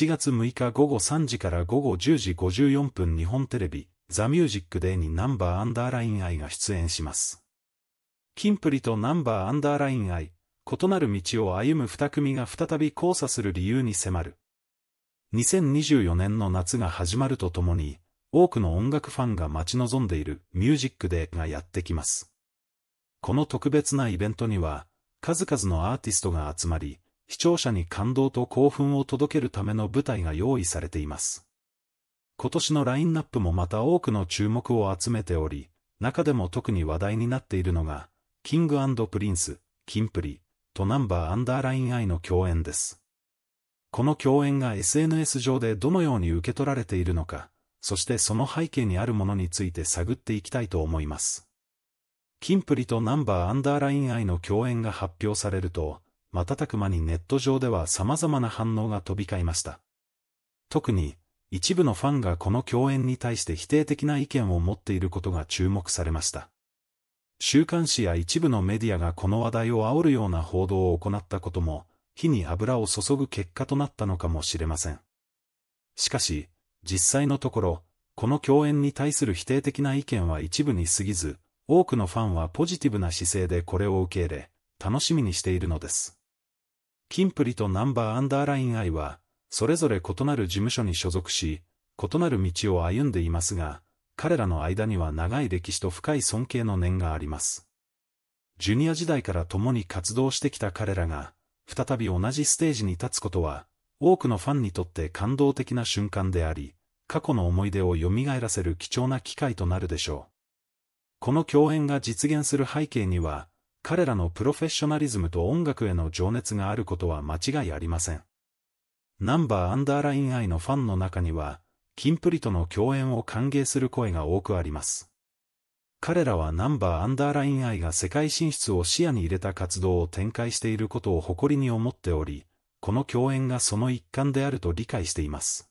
7月6日午後3時から午後10時54分日本テレビ、ザ・ミュージック・デーにナンバーアンダーライン愛が出演します。キンプリとナンバーアンダーライン愛、異なる道を歩む二組が再び交差する理由に迫る。2024年の夏が始まるとともに、多くの音楽ファンが待ち望んでいるミュージックデーがやってきます。この特別なイベントには、数々のアーティストが集まり、視聴者に感動と興奮を届けるための舞台が用意されています。今年のラインナップもまた多くの注目を集めており、中でも特に話題になっているのが、キングプリンス、キンプリ、とナンバーアンダーラインイの共演です。この共演が SNS 上でどのように受け取られているのか、そしてその背景にあるものについて探っていきたいと思います。キンプリとナンバーアンダーラインイの共演が発表されると、瞬く間にネット上では様々な反応が飛び交いました。特に、一部のファンがこの共演に対して否定的な意見を持っていることが注目されました。週刊誌や一部のメディアがこの話題を煽るような報道を行ったことも、火に油を注ぐ結果となったのかもしれません。しかし、実際のところ、この共演に対する否定的な意見は一部に過ぎず、多くのファンはポジティブな姿勢でこれを受け入れ、楽しみにしているのです。キンプリとナンバーアンダーラインアイは、それぞれ異なる事務所に所属し、異なる道を歩んでいますが、彼らの間には長い歴史と深い尊敬の念があります。ジュニア時代から共に活動してきた彼らが、再び同じステージに立つことは、多くのファンにとって感動的な瞬間であり、過去の思い出を蘇らせる貴重な機会となるでしょう。この共演が実現する背景には、彼らのプロフェッショナリズムと音楽への情熱があることは間違いありません。ナンバーアンダーライン愛のファンの中には、キンプリとの共演を歓迎する声が多くあります。彼らはナンバーアンダーライン愛が世界進出を視野に入れた活動を展開していることを誇りに思っており、この共演がその一環であると理解しています。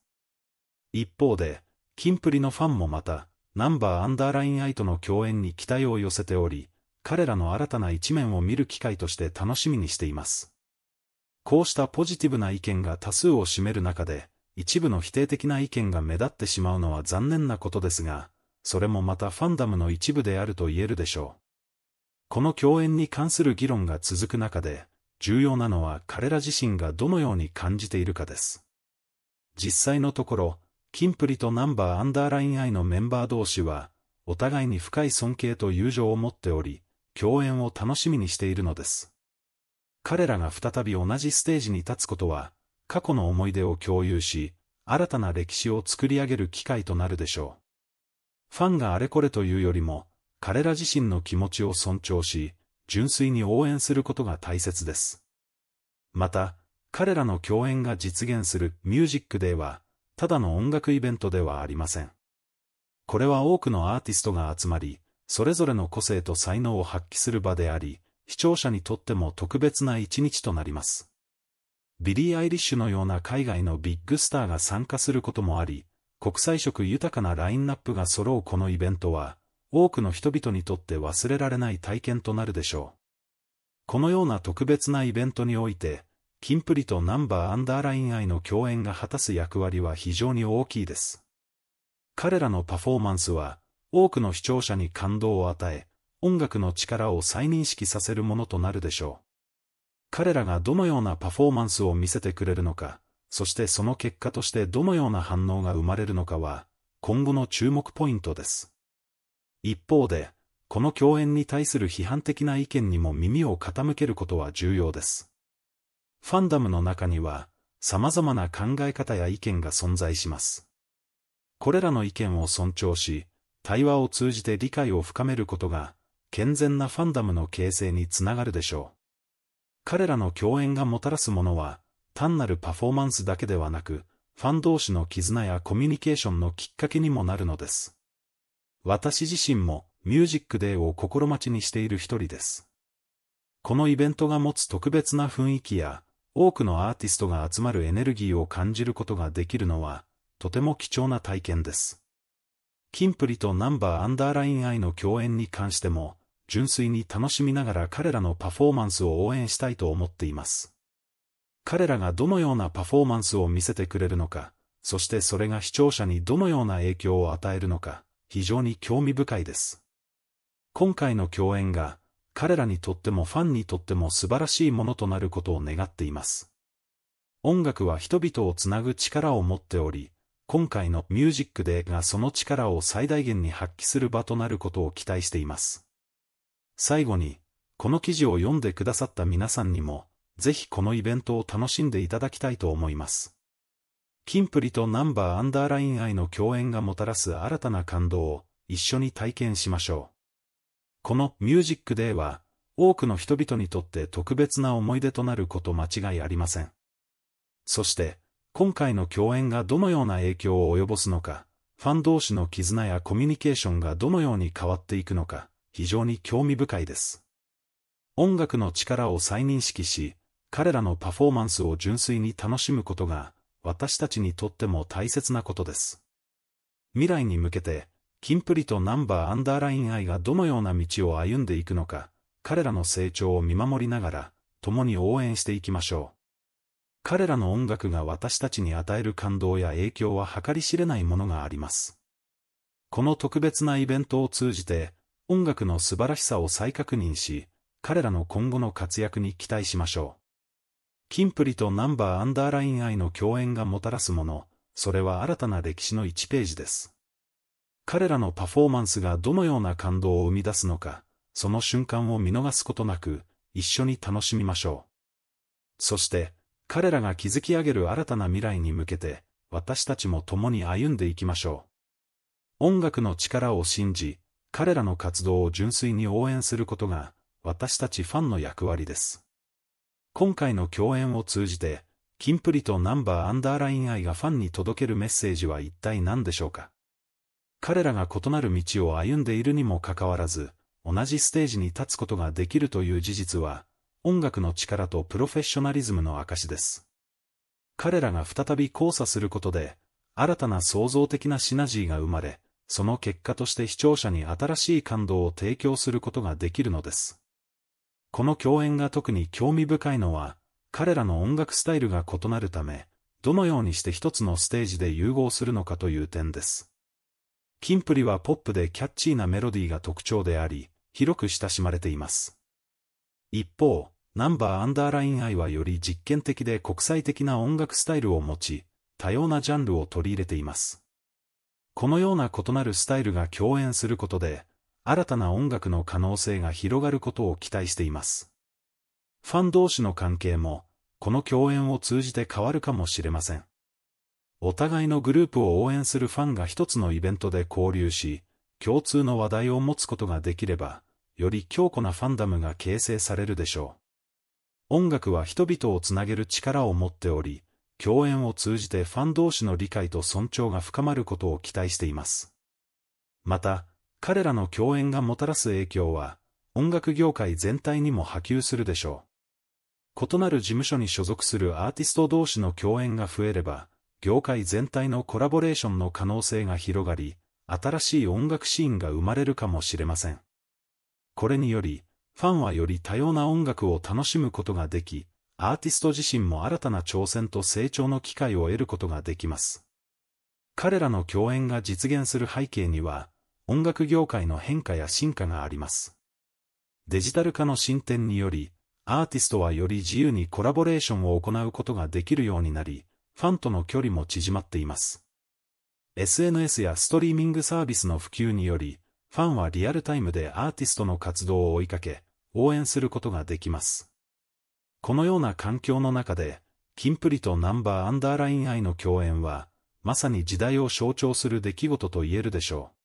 一方で、キンプリのファンもまた、ナンバーアンダーライン愛との共演に期待を寄せており、彼らの新たな一面を見る機会として楽しみにしています。こうしたポジティブな意見が多数を占める中で、一部の否定的な意見が目立ってしまうのは残念なことですが、それもまたファンダムの一部であると言えるでしょう。この共演に関する議論が続く中で、重要なのは彼ら自身がどのように感じているかです。実際のところ、キンプリとナンバーアンダーライン I のメンバー同士は、お互いに深い尊敬と友情を持っており、共演を楽しみにしているのです。彼らが再び同じステージに立つことは、過去の思い出を共有し、新たな歴史を作り上げる機会となるでしょう。ファンがあれこれというよりも、彼ら自身の気持ちを尊重し、純粋に応援することが大切です。また、彼らの共演が実現するミュージックデーは、ただの音楽イベントではありません。これは多くのアーティストが集まり、それぞれの個性と才能を発揮する場であり、視聴者にとっても特別な一日となります。ビリー・アイリッシュのような海外のビッグスターが参加することもあり、国際色豊かなラインナップが揃うこのイベントは、多くの人々にとって忘れられない体験となるでしょう。このような特別なイベントにおいて、キンプリとナンバーアンダーライン愛の共演が果たす役割は非常に大きいです。彼らのパフォーマンスは、多くの視聴者に感動を与え、音楽の力を再認識させるものとなるでしょう。彼らがどのようなパフォーマンスを見せてくれるのか、そしてその結果としてどのような反応が生まれるのかは、今後の注目ポイントです。一方で、この共演に対する批判的な意見にも耳を傾けることは重要です。ファンダムの中には、様々な考え方や意見が存在します。これらの意見を尊重し、対話を通じて理解を深めることが、健全なファンダムの形成につながるでしょう。彼らの共演がもたらすものは、単なるパフォーマンスだけではなく、ファン同士の絆やコミュニケーションのきっかけにもなるのです。私自身も、ミュージックデーを心待ちにしている一人です。このイベントが持つ特別な雰囲気や、多くのアーティストが集まるエネルギーを感じることができるのは、とても貴重な体験です。キンプリとナンバーアンダーライン愛の共演に関しても、純粋に楽しみながら彼らのパフォーマンスを応援したいと思っています。彼らがどのようなパフォーマンスを見せてくれるのか、そしてそれが視聴者にどのような影響を与えるのか、非常に興味深いです。今回の共演が、彼らにとってもファンにとっても素晴らしいものとなることを願っています。音楽は人々をつなぐ力を持っており、今回のミュージックデーがその力を最大限に発揮する場となることを期待しています。最後に、この記事を読んでくださった皆さんにも、ぜひこのイベントを楽しんでいただきたいと思います。キンプリとナンバーアンダーライン愛の共演がもたらす新たな感動を一緒に体験しましょう。このミュージックデーは、多くの人々にとって特別な思い出となること間違いありません。そして、今回の共演がどのような影響を及ぼすのか、ファン同士の絆やコミュニケーションがどのように変わっていくのか、非常に興味深いです。音楽の力を再認識し、彼らのパフォーマンスを純粋に楽しむことが、私たちにとっても大切なことです。未来に向けて、キンプリとナンバーアンダーライン愛がどのような道を歩んでいくのか、彼らの成長を見守りながら、共に応援していきましょう。彼らの音楽が私たちに与える感動や影響は計り知れないものがあります。この特別なイベントを通じて、音楽の素晴らしさを再確認し、彼らの今後の活躍に期待しましょう。キンプリとナンバーアンダーライン愛の共演がもたらすもの、それは新たな歴史の1ページです。彼らのパフォーマンスがどのような感動を生み出すのか、その瞬間を見逃すことなく、一緒に楽しみましょう。そして、彼らが築き上げる新たな未来に向けて、私たちも共に歩んでいきましょう。音楽の力を信じ、彼らの活動を純粋に応援することが、私たちファンの役割です。今回の共演を通じて、キンプリとナンバーアンダーライン愛がファンに届けるメッセージは一体何でしょうか彼らが異なる道を歩んでいるにもかかわらず、同じステージに立つことができるという事実は、音楽の力とプロフェッショナリズムの証です。彼らが再び交差することで、新たな創造的なシナジーが生まれ、その結果として視聴者に新しい感動を提供することができるのです。この共演が特に興味深いのは、彼らの音楽スタイルが異なるため、どのようにして一つのステージで融合するのかという点です。キンプリはポップでキャッチーなメロディーが特徴であり、広く親しまれています。一方、ナンバーアンダーラインイはより実験的で国際的な音楽スタイルを持ち、多様なジャンルを取り入れています。このような異なるスタイルが共演することで、新たな音楽の可能性が広がることを期待しています。ファン同士の関係も、この共演を通じて変わるかもしれません。お互いのグループを応援するファンが一つのイベントで交流し、共通の話題を持つことができれば、より強固なファンダムが形成されるでしょう。音楽は人々をつなげる力を持っており、共演を通じてファン同士の理解と尊重が深まることを期待しています。また、彼らの共演がもたらす影響は、音楽業界全体にも波及するでしょう。異なる事務所に所属するアーティスト同士の共演が増えれば、業界全体のコラボレーションの可能性が広がり、新しい音楽シーンが生まれるかもしれません。これにより、ファンはより多様な音楽を楽しむことができ、アーティスト自身も新たな挑戦と成長の機会を得ることができます。彼らの共演が実現する背景には、音楽業界の変化や進化があります。デジタル化の進展により、アーティストはより自由にコラボレーションを行うことができるようになり、ファンとの距離も縮まっています。SNS やストリーミングサービスの普及により、ファンはリアルタイムでアーティストの活動を追いかけ、応援することができます。このような環境の中で、キンプリとナンバーアンダーライン愛の共演は、まさに時代を象徴する出来事と言えるでしょう。